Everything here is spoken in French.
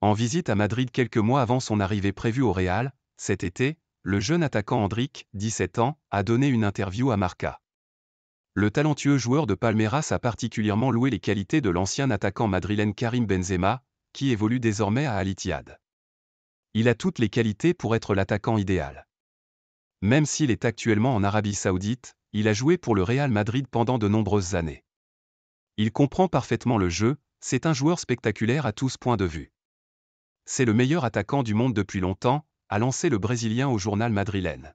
En visite à Madrid quelques mois avant son arrivée prévue au Real, cet été, le jeune attaquant Hendrik, 17 ans, a donné une interview à Marca. Le talentueux joueur de Palmeiras a particulièrement loué les qualités de l'ancien attaquant madrilène Karim Benzema, qui évolue désormais à Al Il a toutes les qualités pour être l'attaquant idéal. Même s'il est actuellement en Arabie Saoudite, il a joué pour le Real Madrid pendant de nombreuses années. Il comprend parfaitement le jeu, c'est un joueur spectaculaire à tous points de vue c'est le meilleur attaquant du monde depuis longtemps, a lancé le Brésilien au journal madrilène.